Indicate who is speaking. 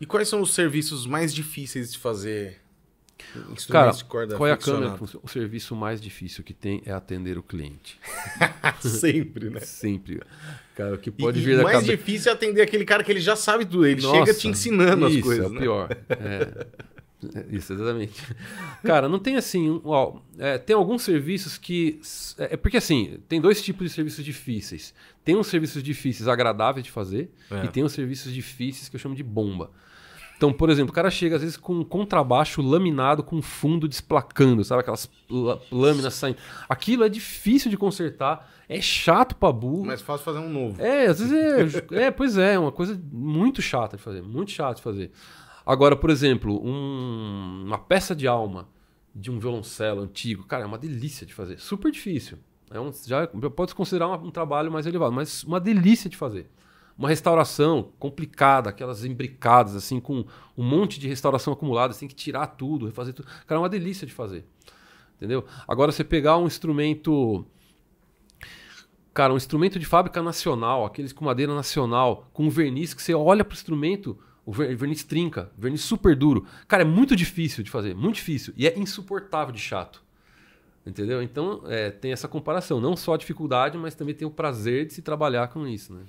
Speaker 1: E quais são os serviços mais difíceis de fazer? Cara, de corda qual é a câmera? O serviço mais difícil que tem é atender o cliente. Sempre, né? Sempre. Cara, o que pode e, vir da cabeça... O mais difícil é atender aquele cara que ele já sabe tudo. Ele Nossa, chega te ensinando isso, as coisas. é o né? pior. É. É, isso, exatamente. Cara, não tem assim. é, tem alguns serviços que. É, é porque assim, tem dois tipos de serviços difíceis. Tem uns serviços difíceis agradáveis de fazer é. e tem uns serviços difíceis que eu chamo de bomba. Então, por exemplo, o cara chega às vezes com um contrabaixo laminado com fundo desplacando, sabe? Aquelas lâminas saindo. Aquilo é difícil de consertar, é chato pra burro. Mas fácil fazer um novo. É, às vezes é. é pois é, é uma coisa muito chata de fazer, muito chato de fazer. Agora, por exemplo, um, uma peça de alma de um violoncelo antigo, cara, é uma delícia de fazer. Super difícil. É um, já pode se considerar um, um trabalho mais elevado, mas uma delícia de fazer. Uma restauração complicada, aquelas embricadas, assim, com um monte de restauração acumulada, você tem que tirar tudo, refazer tudo. Cara, é uma delícia de fazer. Entendeu? Agora, você pegar um instrumento. Cara, um instrumento de fábrica nacional, aqueles com madeira nacional, com verniz, que você olha para o instrumento, o verniz trinca, verniz super duro. Cara, é muito difícil de fazer, muito difícil. E é insuportável de chato. Entendeu? Então é, tem essa comparação, não só a dificuldade, mas também tem o prazer de se trabalhar com isso. Né?